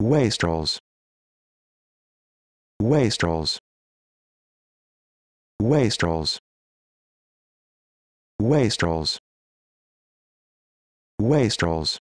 Wastrels Wastrels Wastrels Wastrels Wastrels